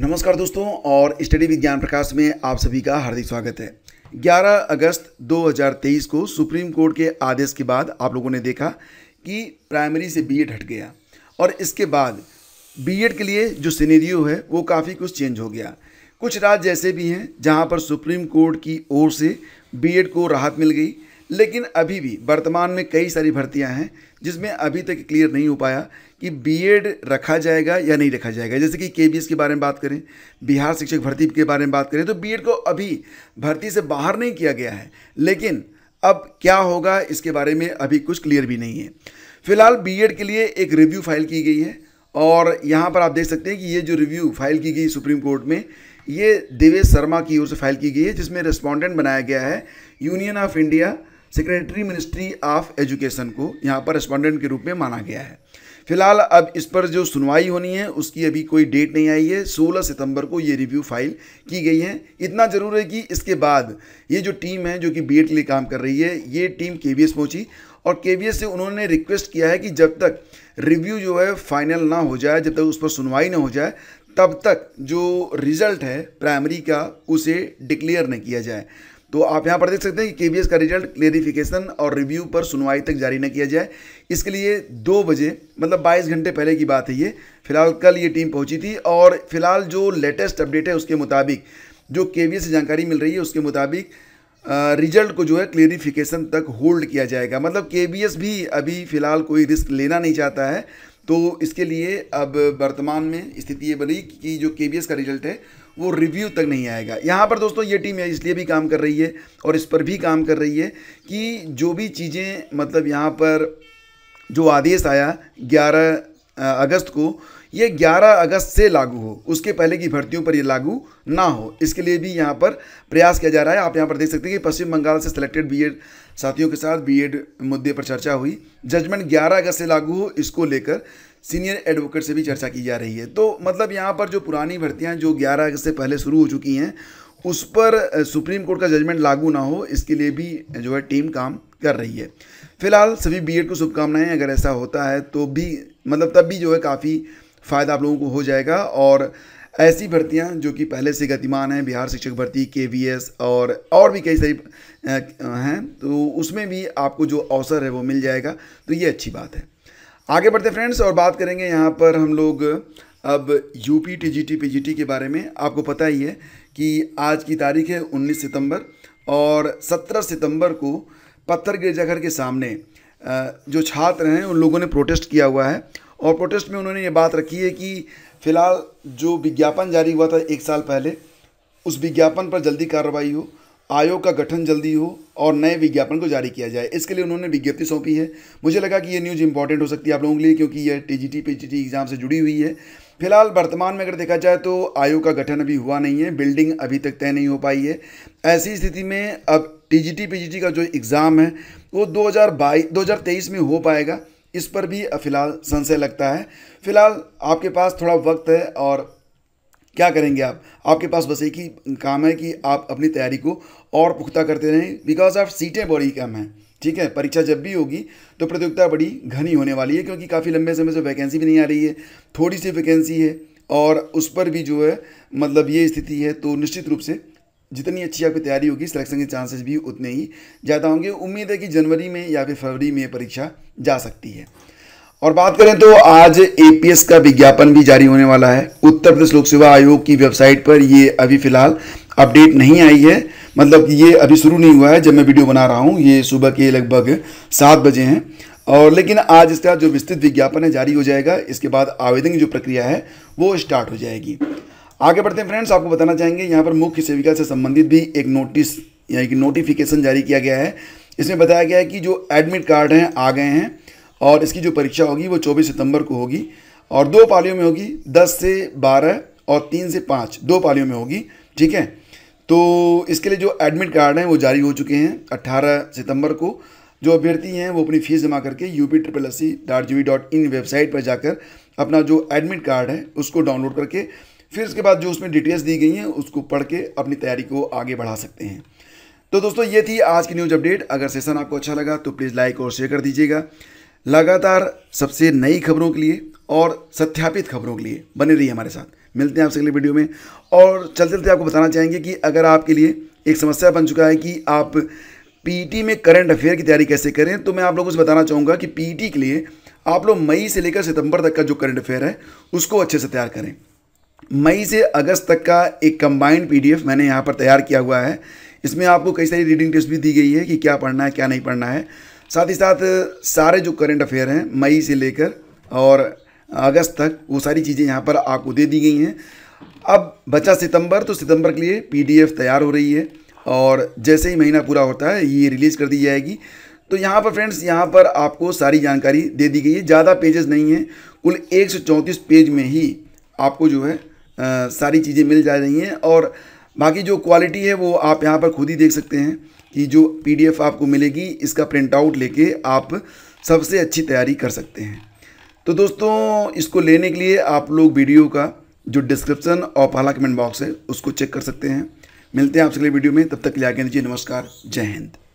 नमस्कार दोस्तों और स्टडी विज्ञान प्रकाश में आप सभी का हार्दिक स्वागत है 11 अगस्त 2023 को सुप्रीम कोर्ट के आदेश के बाद आप लोगों ने देखा कि प्राइमरी से बीएड हट गया और इसके बाद बीएड के लिए जो सीनेरियो है वो काफ़ी कुछ चेंज हो गया कुछ राज्य ऐसे भी हैं जहाँ पर सुप्रीम कोर्ट की ओर से बीएड को राहत मिल गई लेकिन अभी भी वर्तमान में कई सारी भर्तियां हैं जिसमें अभी तक क्लियर नहीं हो पाया कि बीएड रखा जाएगा या नहीं रखा जाएगा जैसे कि के के बारे में बात करें बिहार शिक्षक भर्ती के बारे में बात करें तो बीएड को अभी भर्ती से बाहर नहीं किया गया है लेकिन अब क्या होगा इसके बारे में अभी कुछ क्लियर भी नहीं है फिलहाल बीएड के लिए एक रिव्यू फाइल की गई है और यहाँ पर आप देख सकते हैं कि ये जो रिव्यू फाइल की गई सुप्रीम कोर्ट में ये देवेश शर्मा की ओर से फाइल की गई है जिसमें रिस्पॉन्डेंट बनाया गया है Union of India secretary ministry of education को यहाँ पर रेस्पॉन्डेंट के रूप में माना गया है फिलहाल अब इस पर जो सुनवाई होनी है उसकी अभी कोई डेट नहीं आई है 16 सितंबर को ये रिव्यू फाइल की गई है इतना ज़रूर है कि इसके बाद ये जो टीम है जो कि बी के लिए काम कर रही है ये टीम के पहुंची और के से उन्होंने रिक्वेस्ट किया है कि जब तक रिव्यू जो है फाइनल ना हो जाए जब तक उस पर सुनवाई ना हो जाए तब तक जो रिज़ल्ट है प्राइमरी का उसे डिक्लेयर न किया जाए तो आप यहाँ पर देख सकते हैं कि के का रिजल्ट क्लेरिफिकेशन और रिव्यू पर सुनवाई तक जारी न किया जाए इसके लिए दो बजे मतलब 22 घंटे पहले की बात है ये फिलहाल कल ये टीम पहुँची थी और फिलहाल जो लेटेस्ट अपडेट है उसके मुताबिक जो के से जानकारी मिल रही है उसके मुताबिक रिजल्ट को जो है क्लेरिफिकेशन तक होल्ड किया जाएगा मतलब के भी अभी फ़िलहाल कोई रिस्क लेना नहीं चाहता है तो इसके लिए अब वर्तमान में स्थिति ये बनी कि जो के का रिजल्ट है वो रिव्यू तक नहीं आएगा यहाँ पर दोस्तों ये टीम इसलिए भी काम कर रही है और इस पर भी काम कर रही है कि जो भी चीज़ें मतलब यहाँ पर जो आदेश आया 11 अगस्त को ये 11 अगस्त से लागू हो उसके पहले की भर्तियों पर ये लागू ना हो इसके लिए भी यहाँ पर प्रयास किया जा रहा है आप यहाँ पर देख सकते हैं कि पश्चिम बंगाल से सिलेक्टेड बीएड साथियों के साथ बीएड मुद्दे पर चर्चा हुई जजमेंट 11 अगस्त से लागू हो इसको लेकर सीनियर एडवोकेट से भी चर्चा की जा रही है तो मतलब यहाँ पर जो पुरानी भर्तियाँ जो ग्यारह अगस्त से पहले शुरू हो चुकी हैं उस पर सुप्रीम कोर्ट का जजमेंट लागू ना हो इसके लिए भी जो है टीम काम कर रही है फिलहाल सभी बीएड को शुभकामनाएं अगर ऐसा होता है तो भी मतलब तब भी जो है काफ़ी फ़ायदा आप लोगों को हो जाएगा और ऐसी भर्तियां जो कि पहले से गतिमान हैं बिहार शिक्षक भर्ती के वी एस और और भी कई सारी हैं तो उसमें भी आपको जो अवसर है वो मिल जाएगा तो ये अच्छी बात है आगे बढ़ते फ्रेंड्स और बात करेंगे यहाँ पर हम लोग अब U P T G T P G T के बारे में आपको पता ही है कि आज की तारीख है 19 सितंबर और 17 सितंबर को पत्थर गिरजाघर के सामने जो छात्र हैं उन लोगों ने प्रोटेस्ट किया हुआ है और प्रोटेस्ट में उन्होंने ये बात रखी है कि फ़िलहाल जो विज्ञापन जारी हुआ था एक साल पहले उस विज्ञापन पर जल्दी कार्रवाई हो आयोग का गठन जल्दी हो और नए विज्ञापन को जारी किया जाए इसके लिए उन्होंने विज्ञप्ति सौंपी है मुझे लगा कि ये न्यूज़ इंपॉर्टेंट हो सकती है आप लोगों के लिए क्योंकि यह टी जी एग्ज़ाम से जुड़ी हुई है फिलहाल वर्तमान में अगर देखा जाए तो आयोग का गठन अभी हुआ नहीं है बिल्डिंग अभी तक तय नहीं हो पाई है ऐसी स्थिति में अब टी जी का जो एग्ज़ाम है वो दो हज़ार में हो पाएगा इस पर भी फिलहाल संशय लगता है फिलहाल आपके पास थोड़ा वक्त है और क्या करेंगे आप आपके पास बस एक ही काम है कि आप अपनी तैयारी को और पुख्ता करते रहें बिकॉज ऑफ सीटें बड़ी कम हैं ठीक है परीक्षा जब भी होगी तो प्रतियोगिता बड़ी घनी होने वाली है क्योंकि काफ़ी लंबे समय से वैकेंसी भी नहीं आ रही है थोड़ी सी वैकेंसी है और उस पर भी जो है मतलब ये स्थिति है तो निश्चित रूप से जितनी अच्छी आपकी तैयारी होगी सिलेक्शन के चांसेस भी उतने ही ज़्यादा होंगे उम्मीद है कि जनवरी में या फिर फरवरी में परीक्षा जा सकती है और बात करें तो आज एपीएस का विज्ञापन भी जारी होने वाला है उत्तर प्रदेश लोक सेवा आयोग की वेबसाइट पर ये अभी फिलहाल अपडेट नहीं आई है मतलब ये अभी शुरू नहीं हुआ है जब मैं वीडियो बना रहा हूँ ये सुबह के लगभग सात बजे हैं और लेकिन आज इसका जो विस्तृत विज्ञापन है जारी हो जाएगा इसके बाद आवेदन की जो प्रक्रिया है वो स्टार्ट हो जाएगी आगे बढ़ते हैं फ्रेंड्स आपको बताना चाहेंगे यहाँ पर मुख्य सेविका से संबंधित भी एक नोटिस यानी कि नोटिफिकेशन जारी किया गया है इसमें बताया गया है कि जो एडमिट कार्ड हैं आ गए हैं और इसकी जो परीक्षा होगी वो चौबीस सितंबर को होगी और दो पालियों में होगी दस से बारह और तीन से पाँच दो पालियों में होगी ठीक है तो इसके लिए जो एडमिट कार्ड हैं वो जारी हो चुके हैं अट्ठारह सितंबर को जो अभ्यर्थी हैं वो अपनी फ़ीस जमा करके U P triple S C dot G dot in website पर जाकर अपना जो एडमिट कार्ड है उसको डाउनलोड करके फिर उसके बाद जो उसमें डिटेल्स दी गई हैं उसको पढ़ के अपनी तैयारी को आगे बढ़ा सकते हैं तो दोस्तों ये थी आज की न्यूज़ अपडेट अगर सेशन आपको अच्छा लगा तो प्लीज़ लाइक और शेयर कर दीजिएगा लगातार सबसे नई खबरों के लिए और सत्यापित खबरों के लिए बने रहिए हमारे साथ मिलते हैं आपसे अगले वीडियो में और चलते चलते आपको बताना चाहेंगे कि अगर आपके लिए एक समस्या बन चुका है कि आप पीटी में करंट अफेयर की तैयारी कैसे करें तो मैं आप लोगों से बताना चाहूँगा कि पीटी के लिए आप लोग मई से लेकर सितंबर तक का जो करंट अफेयर है उसको अच्छे से तैयार करें मई से अगस्त तक का एक कंबाइंड पीडीएफ मैंने यहाँ पर तैयार किया हुआ है इसमें आपको कई सारी रीडिंग टेस्ट भी दी गई है कि क्या पढ़ना है क्या नहीं पढ़ना है साथ ही साथ सारे जो करेंट अफेयर हैं मई से लेकर और अगस्त तक वो सारी चीज़ें यहाँ पर आपको दे दी गई हैं अब बचा सितंबर तो सितंबर के लिए पीडीएफ तैयार हो रही है और जैसे ही महीना पूरा होता है ये रिलीज़ कर दी जाएगी तो यहाँ पर फ्रेंड्स यहाँ पर आपको सारी जानकारी दे दी गई है ज़्यादा पेजेस नहीं हैं कुल एक पेज में ही आपको जो है आ, सारी चीज़ें मिल जा रही हैं और बाकी जो क्वालिटी है वो आप यहाँ पर खुद ही देख सकते हैं कि जो पीडीएफ आपको मिलेगी इसका प्रिंट आउट लेके आप सबसे अच्छी तैयारी कर सकते हैं तो दोस्तों इसको लेने के लिए आप लोग वीडियो का जो डिस्क्रिप्शन और पहला कमेंट बॉक्स है उसको चेक कर सकते हैं मिलते हैं आपसे अगले वीडियो में तब तक के लिए आगे नीचे नमस्कार जय हिंद